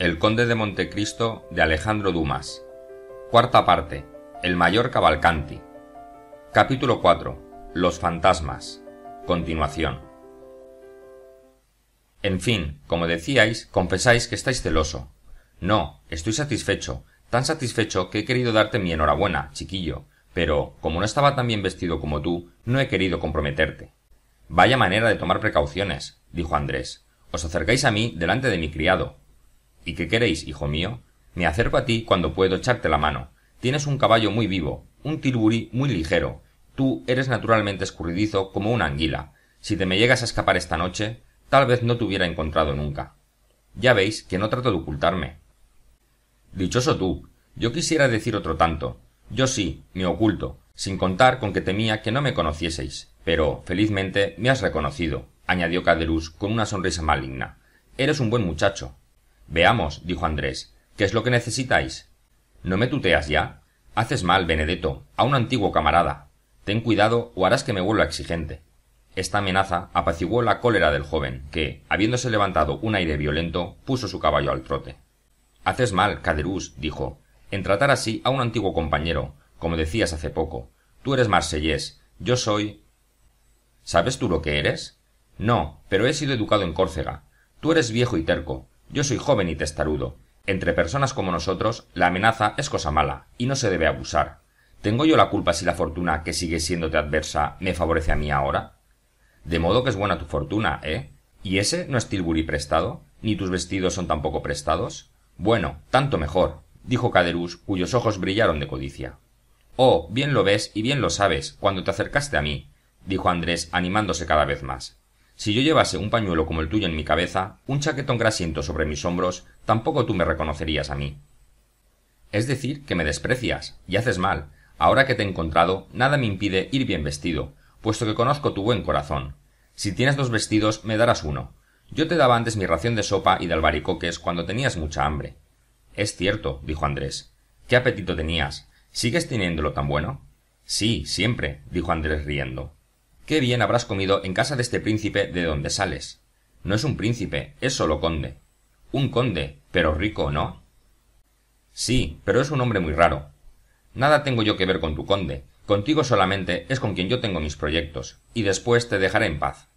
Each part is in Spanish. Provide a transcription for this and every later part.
El Conde de Montecristo de Alejandro Dumas. Cuarta parte. El mayor Cavalcanti. Capítulo 4. Los fantasmas. Continuación. En fin, como decíais, confesáis que estáis celoso. No, estoy satisfecho, tan satisfecho que he querido darte mi enhorabuena, chiquillo, pero como no estaba tan bien vestido como tú, no he querido comprometerte. Vaya manera de tomar precauciones, dijo Andrés. Os acercáis a mí delante de mi criado, ¿Y qué queréis, hijo mío? Me acerco a ti cuando puedo echarte la mano. Tienes un caballo muy vivo, un tilburí muy ligero. Tú eres naturalmente escurridizo como una anguila. Si te me llegas a escapar esta noche, tal vez no te hubiera encontrado nunca. Ya veis que no trato de ocultarme. Dichoso tú. Yo quisiera decir otro tanto. Yo sí, me oculto, sin contar con que temía que no me conocieseis. Pero, felizmente, me has reconocido, añadió Caderús con una sonrisa maligna. Eres un buen muchacho, veamos dijo andrés qué es lo que necesitáis no me tuteas ya haces mal benedetto a un antiguo camarada ten cuidado o harás que me vuelva exigente esta amenaza apaciguó la cólera del joven que habiéndose levantado un aire violento puso su caballo al trote haces mal caderús dijo en tratar así a un antiguo compañero como decías hace poco tú eres marsellés yo soy sabes tú lo que eres no pero he sido educado en córcega tú eres viejo y terco yo soy joven y testarudo. Entre personas como nosotros, la amenaza es cosa mala, y no se debe abusar. ¿Tengo yo la culpa si la fortuna que sigue siéndote adversa me favorece a mí ahora? De modo que es buena tu fortuna, ¿eh? ¿Y ese no es Tilbury prestado? ¿Ni tus vestidos son tampoco prestados? Bueno, tanto mejor, dijo Caderús, cuyos ojos brillaron de codicia. Oh, bien lo ves y bien lo sabes, cuando te acercaste a mí, dijo Andrés, animándose cada vez más. Si yo llevase un pañuelo como el tuyo en mi cabeza, un chaquetón grasiento sobre mis hombros, tampoco tú me reconocerías a mí. Es decir, que me desprecias, y haces mal. Ahora que te he encontrado, nada me impide ir bien vestido, puesto que conozco tu buen corazón. Si tienes dos vestidos, me darás uno. Yo te daba antes mi ración de sopa y de albaricoques cuando tenías mucha hambre. Es cierto, dijo Andrés. ¿Qué apetito tenías? ¿Sigues teniéndolo tan bueno? Sí, siempre, dijo Andrés riendo qué bien habrás comido en casa de este príncipe de donde sales. No es un príncipe, es solo conde. Un conde, pero rico, ¿no? Sí, pero es un hombre muy raro. Nada tengo yo que ver con tu conde. Contigo solamente es con quien yo tengo mis proyectos, y después te dejaré en paz.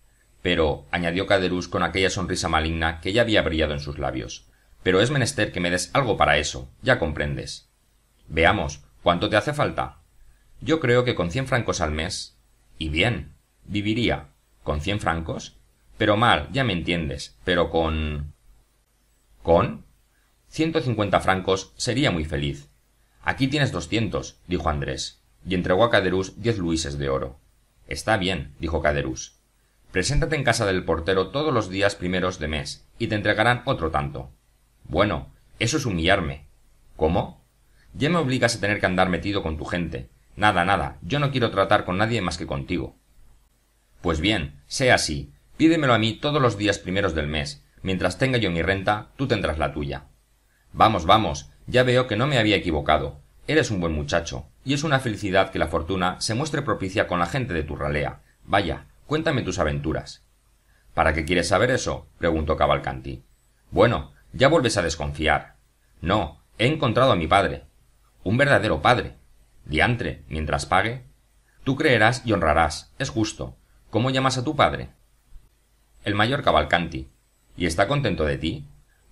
Pero, añadió Caderús con aquella sonrisa maligna que ya había brillado en sus labios, pero es menester que me des algo para eso, ya comprendes. Veamos, ¿cuánto te hace falta? Yo creo que con cien francos al mes. Y bien, viviría con cien francos pero mal ya me entiendes pero con con ciento cincuenta francos sería muy feliz aquí tienes doscientos dijo andrés y entregó a caderús diez luises de oro está bien dijo caderús preséntate en casa del portero todos los días primeros de mes y te entregarán otro tanto bueno eso es humillarme cómo ya me obligas a tener que andar metido con tu gente nada nada yo no quiero tratar con nadie más que contigo pues bien sea así pídemelo a mí todos los días primeros del mes mientras tenga yo mi renta tú tendrás la tuya vamos vamos ya veo que no me había equivocado eres un buen muchacho y es una felicidad que la fortuna se muestre propicia con la gente de tu ralea vaya cuéntame tus aventuras para qué quieres saber eso preguntó cavalcanti bueno ya vuelves a desconfiar no he encontrado a mi padre un verdadero padre diantre mientras pague tú creerás y honrarás es justo ¿Cómo llamas a tu padre? El mayor Cavalcanti. ¿Y está contento de ti?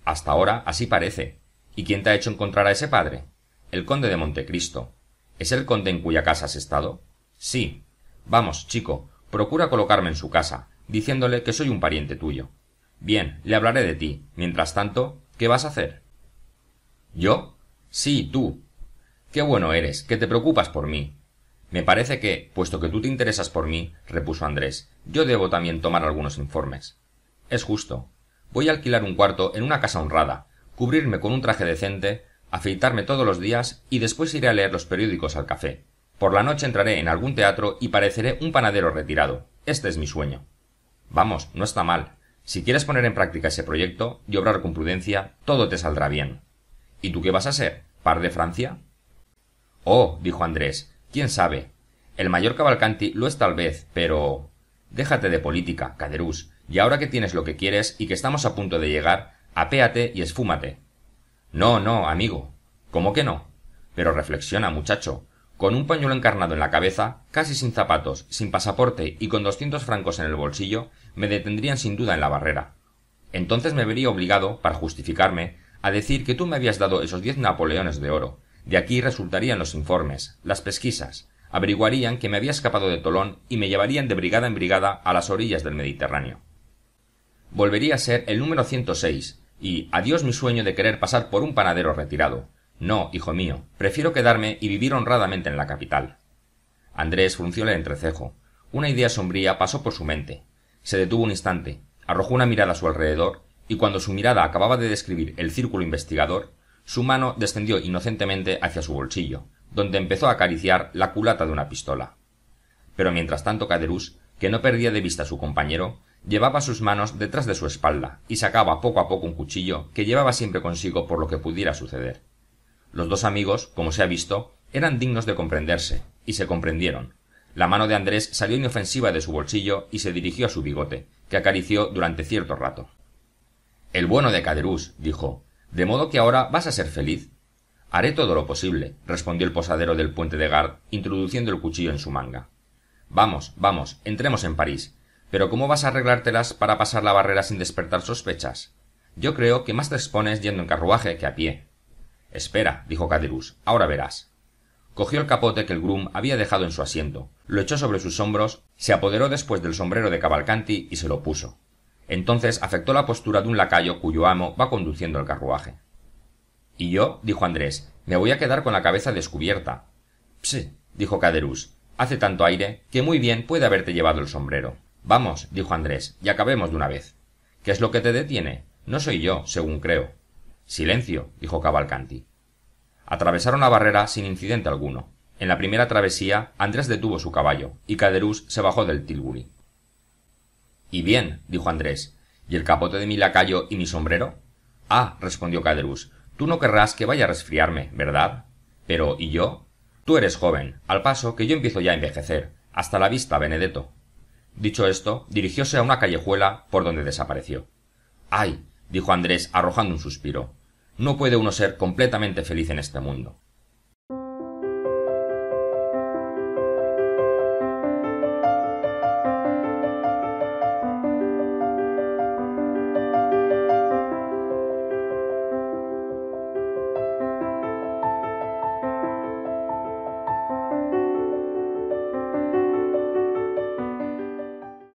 Hasta ahora así parece. ¿Y quién te ha hecho encontrar a ese padre? El conde de Montecristo. ¿Es el conde en cuya casa has estado? Sí. Vamos, chico, procura colocarme en su casa, diciéndole que soy un pariente tuyo. Bien, le hablaré de ti. Mientras tanto, ¿qué vas a hacer? ¿Yo? Sí, tú. Qué bueno eres, que te preocupas por mí. Me parece que, puesto que tú te interesas por mí, repuso Andrés, yo debo también tomar algunos informes. Es justo. Voy a alquilar un cuarto en una casa honrada, cubrirme con un traje decente, afeitarme todos los días y después iré a leer los periódicos al café. Por la noche entraré en algún teatro y pareceré un panadero retirado. Este es mi sueño. Vamos, no está mal. Si quieres poner en práctica ese proyecto y obrar con prudencia, todo te saldrá bien. ¿Y tú qué vas a ser? ¿Par de Francia? Oh, dijo Andrés, ¿Quién sabe? El mayor Cavalcanti lo es tal vez, pero... Déjate de política, Caderús, y ahora que tienes lo que quieres y que estamos a punto de llegar, apéate y esfúmate. No, no, amigo. ¿Cómo que no? Pero reflexiona, muchacho. Con un pañuelo encarnado en la cabeza, casi sin zapatos, sin pasaporte y con doscientos francos en el bolsillo, me detendrían sin duda en la barrera. Entonces me vería obligado, para justificarme, a decir que tú me habías dado esos diez napoleones de oro, de aquí resultarían los informes, las pesquisas, averiguarían que me había escapado de Tolón y me llevarían de brigada en brigada a las orillas del Mediterráneo. Volvería a ser el número 106 y adiós mi sueño de querer pasar por un panadero retirado. No, hijo mío, prefiero quedarme y vivir honradamente en la capital. Andrés frunció el entrecejo. Una idea sombría pasó por su mente. Se detuvo un instante, arrojó una mirada a su alrededor, y cuando su mirada acababa de describir el círculo investigador, su mano descendió inocentemente hacia su bolsillo, donde empezó a acariciar la culata de una pistola. Pero mientras tanto Caderús, que no perdía de vista a su compañero, llevaba sus manos detrás de su espalda y sacaba poco a poco un cuchillo que llevaba siempre consigo por lo que pudiera suceder. Los dos amigos, como se ha visto, eran dignos de comprenderse, y se comprendieron. La mano de Andrés salió inofensiva de su bolsillo y se dirigió a su bigote, que acarició durante cierto rato. El bueno de Caderús», dijo, ¿De modo que ahora vas a ser feliz? Haré todo lo posible, respondió el posadero del puente de Gard, introduciendo el cuchillo en su manga. Vamos, vamos, entremos en París. Pero ¿cómo vas a arreglártelas para pasar la barrera sin despertar sospechas? Yo creo que más te expones yendo en carruaje que a pie. Espera, dijo Caderousse, ahora verás. Cogió el capote que el groom había dejado en su asiento, lo echó sobre sus hombros, se apoderó después del sombrero de Cavalcanti y se lo puso. Entonces afectó la postura de un lacayo cuyo amo va conduciendo el carruaje. Y yo, dijo Andrés, me voy a quedar con la cabeza descubierta. Pse, dijo Caderús, hace tanto aire que muy bien puede haberte llevado el sombrero. Vamos, dijo Andrés, y acabemos de una vez. ¿Qué es lo que te detiene? No soy yo, según creo. Silencio, dijo Cavalcanti. Atravesaron la barrera sin incidente alguno. En la primera travesía, Andrés detuvo su caballo, y Caderús se bajó del Tilbury. Y bien, dijo Andrés. ¿Y el capote de mi lacayo y mi sombrero? Ah, respondió Caderús, tú no querrás que vaya a resfriarme, ¿verdad? Pero, ¿y yo? Tú eres joven, al paso que yo empiezo ya a envejecer. Hasta la vista, Benedetto. Dicho esto, dirigióse a una callejuela por donde desapareció. ¡Ay! dijo Andrés arrojando un suspiro. No puede uno ser completamente feliz en este mundo.